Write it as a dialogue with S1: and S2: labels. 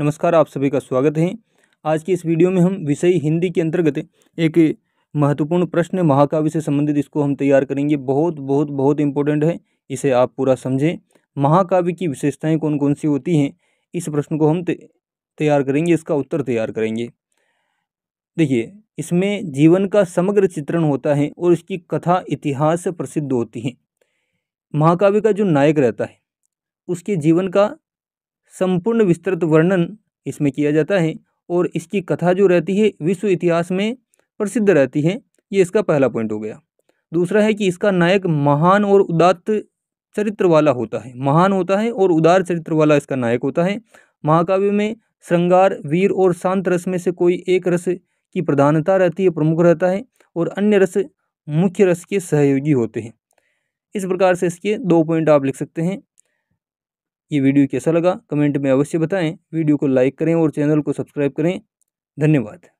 S1: नमस्कार आप सभी का स्वागत है आज की इस वीडियो में हम विषय हिंदी के अंतर्गत एक महत्वपूर्ण प्रश्न महाकाव्य से संबंधित इसको हम तैयार करेंगे बहुत बहुत बहुत इंपॉर्टेंट है इसे आप पूरा समझें महाकाव्य की विशेषताएं कौन कौन सी होती हैं इस प्रश्न को हम तैयार करेंगे इसका उत्तर तैयार करेंगे देखिए इसमें जीवन का समग्र चित्रण होता है और इसकी कथा इतिहास प्रसिद्ध होती है महाकाव्य का जो नायक रहता है उसके जीवन का संपूर्ण विस्तृत वर्णन इसमें किया जाता है और इसकी कथा जो रहती है विश्व इतिहास में प्रसिद्ध रहती है ये इसका पहला पॉइंट हो गया दूसरा है कि इसका नायक महान और उदात्त चरित्र वाला होता है महान होता है और उदार चरित्र वाला इसका नायक होता है महाकाव्य में श्रृंगार वीर और शांत रस में से कोई एक रस की प्रधानता रहती है प्रमुख रहता है और अन्य रस मुख्य रस के सहयोगी होते हैं इस प्रकार से इसके दो पॉइंट आप लिख सकते हैं ये वीडियो कैसा लगा कमेंट में अवश्य बताएं वीडियो को लाइक करें और चैनल को सब्सक्राइब करें धन्यवाद